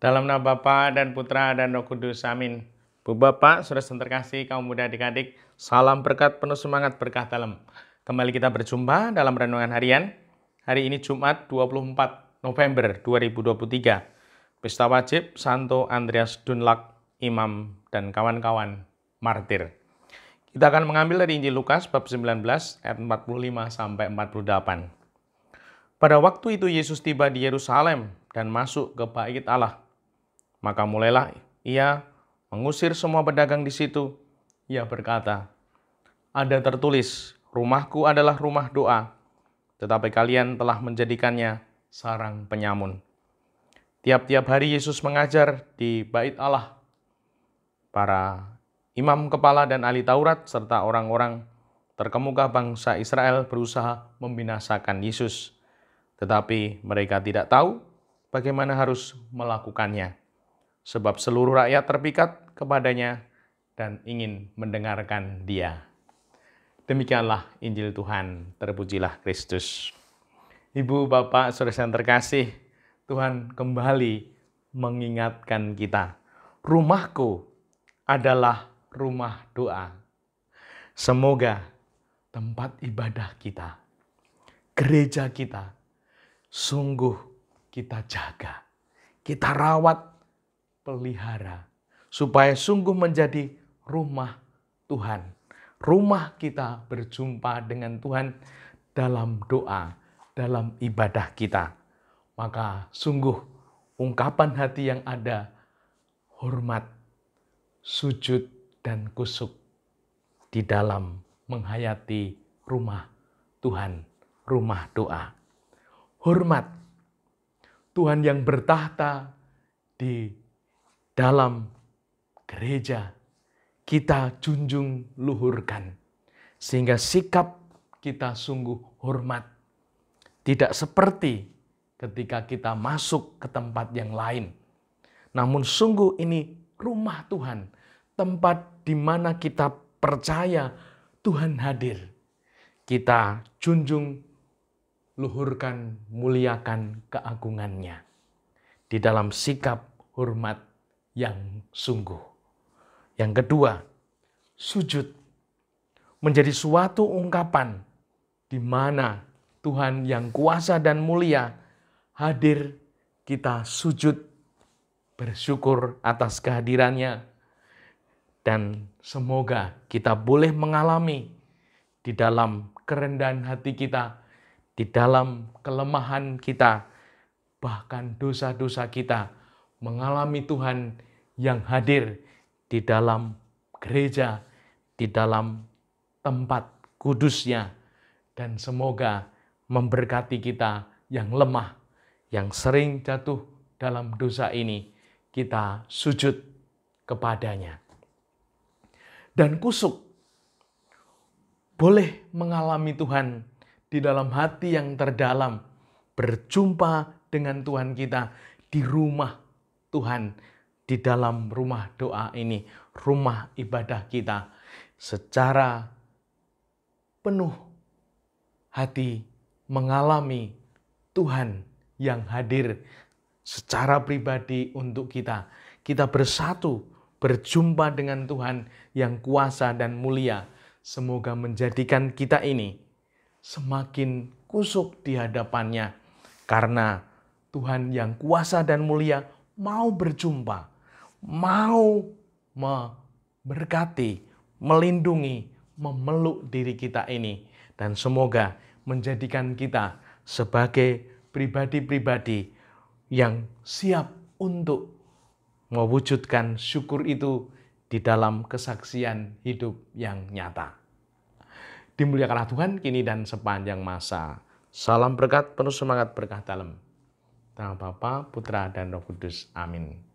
Dalam nama Bapa dan Putra dan Roh Kudus. Amin. Bu Bapak, Saudara yang terkasih, kaum muda adik-adik, salam berkat penuh semangat berkah dalam. Kembali kita berjumpa dalam renungan harian. Hari ini Jumat 24 November 2023. Pesta wajib Santo Andreas Dunlak imam dan kawan-kawan martir. Kita akan mengambil dari Injil Lukas bab 19 ayat 45 sampai 48. Pada waktu itu Yesus tiba di Yerusalem dan masuk ke bait Allah maka mulailah ia mengusir semua pedagang di situ. Ia berkata, Ada tertulis, rumahku adalah rumah doa, tetapi kalian telah menjadikannya sarang penyamun. Tiap-tiap hari Yesus mengajar di bait Allah. Para imam kepala dan ahli Taurat serta orang-orang terkemuka bangsa Israel berusaha membinasakan Yesus. Tetapi mereka tidak tahu bagaimana harus melakukannya sebab seluruh rakyat terpikat kepadanya dan ingin mendengarkan dia. Demikianlah Injil Tuhan, terpujilah Kristus. Ibu, Bapak, Saudara yang terkasih, Tuhan kembali mengingatkan kita. Rumahku adalah rumah doa. Semoga tempat ibadah kita, gereja kita, sungguh kita jaga, kita rawat, pelihara supaya sungguh menjadi rumah Tuhan. Rumah kita berjumpa dengan Tuhan dalam doa, dalam ibadah kita. Maka sungguh ungkapan hati yang ada hormat, sujud dan kusuk di dalam menghayati rumah Tuhan, rumah doa. Hormat Tuhan yang bertahta di dalam gereja kita junjung luhurkan. Sehingga sikap kita sungguh hormat. Tidak seperti ketika kita masuk ke tempat yang lain. Namun sungguh ini rumah Tuhan. Tempat di mana kita percaya Tuhan hadir. Kita junjung luhurkan, muliakan keagungannya. Di dalam sikap hormat yang sungguh. Yang kedua, sujud menjadi suatu ungkapan di mana Tuhan yang kuasa dan mulia hadir kita sujud bersyukur atas kehadirannya dan semoga kita boleh mengalami di dalam kerendahan hati kita, di dalam kelemahan kita, bahkan dosa-dosa kita mengalami Tuhan yang hadir di dalam gereja, di dalam tempat kudusnya. Dan semoga memberkati kita yang lemah, yang sering jatuh dalam dosa ini. Kita sujud kepadanya. Dan kusuk boleh mengalami Tuhan di dalam hati yang terdalam, berjumpa dengan Tuhan kita di rumah Tuhan di dalam rumah doa ini, rumah ibadah kita secara penuh hati mengalami Tuhan yang hadir secara pribadi untuk kita. Kita bersatu, berjumpa dengan Tuhan yang kuasa dan mulia. Semoga menjadikan kita ini semakin kusuk di hadapannya. Karena Tuhan yang kuasa dan mulia mau berjumpa, mau memberkati, melindungi, memeluk diri kita ini. Dan semoga menjadikan kita sebagai pribadi-pribadi yang siap untuk mewujudkan syukur itu di dalam kesaksian hidup yang nyata. Dimuliakanlah Tuhan kini dan sepanjang masa. Salam berkat penuh semangat berkah dalam. Dalam Bapa, Putra, dan Roh Kudus. Amin.